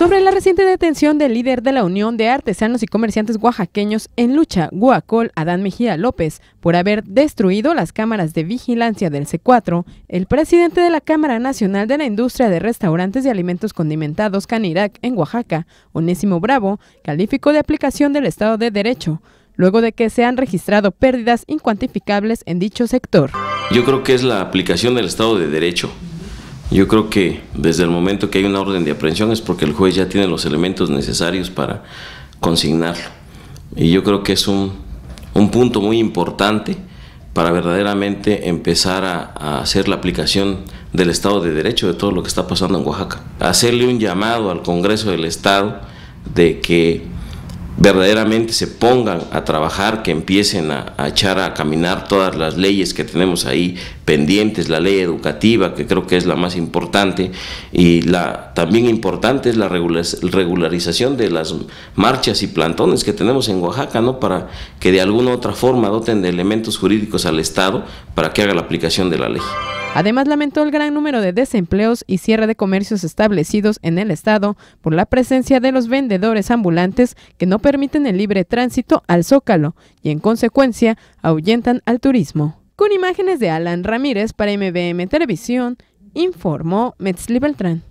sobre la reciente detención del líder de la Unión de Artesanos y Comerciantes Oaxaqueños en lucha, Guacol Adán Mejía López, por haber destruido las cámaras de vigilancia del C4, el presidente de la Cámara Nacional de la Industria de Restaurantes y Alimentos Condimentados Canirac en Oaxaca, Onésimo Bravo, calificó de aplicación del Estado de Derecho, luego de que se han registrado pérdidas incuantificables en dicho sector. Yo creo que es la aplicación del Estado de Derecho yo creo que desde el momento que hay una orden de aprehensión es porque el juez ya tiene los elementos necesarios para consignarlo. Y yo creo que es un, punto muy importante para verdaderamente empezar a, a, hacer la aplicación del Estado de Derecho de todo lo que está pasando en Oaxaca. Hacerle un llamado al Congreso del Estado de que verdaderamente se pongan a trabajar, que empiecen a, echar a caminar todas las leyes que tenemos ahí pendientes, la ley educativa, que creo que es la más importante, y la también importante es la regularización de las marchas y plantones que tenemos en Oaxaca, ¿no? para que de alguna u otra forma doten de elementos jurídicos al Estado para que haga la aplicación de la ley. Además, lamentó el gran número de desempleos y cierre de comercios establecidos en el Estado por la presencia de los vendedores ambulantes que no permiten el libre tránsito al Zócalo y, en consecuencia, ahuyentan al turismo. Con imágenes de Alan Ramírez para MBM Televisión, informó Metzli Beltrán.